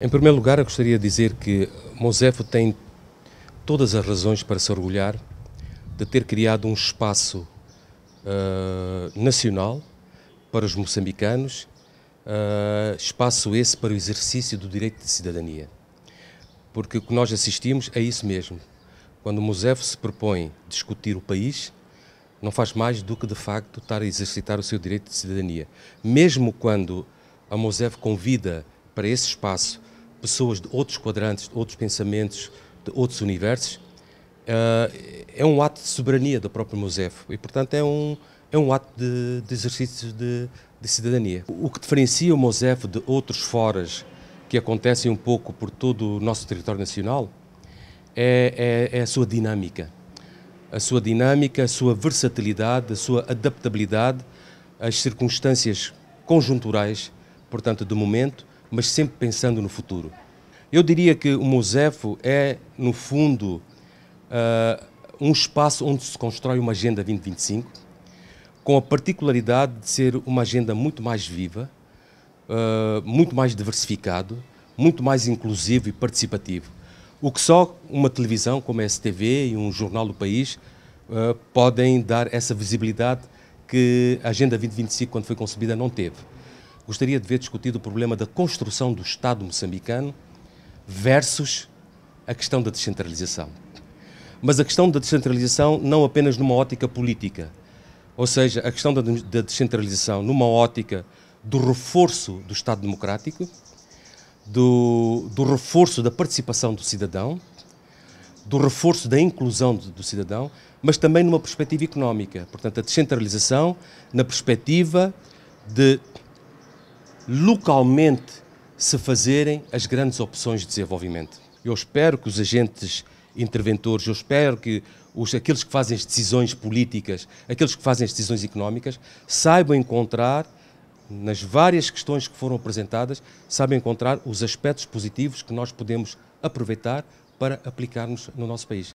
Em primeiro lugar, eu gostaria de dizer que Mosefo tem todas as razões para se orgulhar de ter criado um espaço uh, nacional para os moçambicanos, uh, espaço esse para o exercício do direito de cidadania. Porque o que nós assistimos é isso mesmo. Quando Mosefo se propõe discutir o país, não faz mais do que, de facto, estar a exercitar o seu direito de cidadania. Mesmo quando a Mosefo convida para esse espaço pessoas de outros quadrantes, de outros pensamentos, de outros universos, uh, é um ato de soberania do próprio museu e, portanto, é um, é um ato de, de exercício de, de, cidadania. O que diferencia o museu de outros foras que acontecem um pouco por todo o nosso território nacional é, é, é a sua dinâmica. A sua dinâmica, a sua versatilidade, a sua adaptabilidade às circunstâncias conjunturais, portanto, do momento, mas sempre pensando no futuro. Eu diria que o Mosefo é, no fundo, uh, um espaço onde se constrói uma Agenda 2025, com a particularidade de ser uma agenda muito mais viva, uh, muito mais diversificado, muito mais inclusivo e participativo. O que só uma televisão como a STV e um jornal do país uh, podem dar essa visibilidade que a Agenda 2025, quando foi concebida, não teve gostaria de ver discutido o problema da construção do Estado moçambicano versus a questão da descentralização. Mas a questão da descentralização não apenas numa ótica política, ou seja, a questão da descentralização numa ótica do reforço do Estado democrático, do, do reforço da participação do cidadão, do reforço da inclusão do cidadão, mas também numa perspectiva económica. Portanto, a descentralização na perspectiva de localmente se fazerem as grandes opções de desenvolvimento. Eu espero que os agentes interventores, eu espero que os, aqueles que fazem as decisões políticas, aqueles que fazem as decisões económicas, saibam encontrar, nas várias questões que foram apresentadas, saibam encontrar os aspectos positivos que nós podemos aproveitar para aplicarmos no nosso país.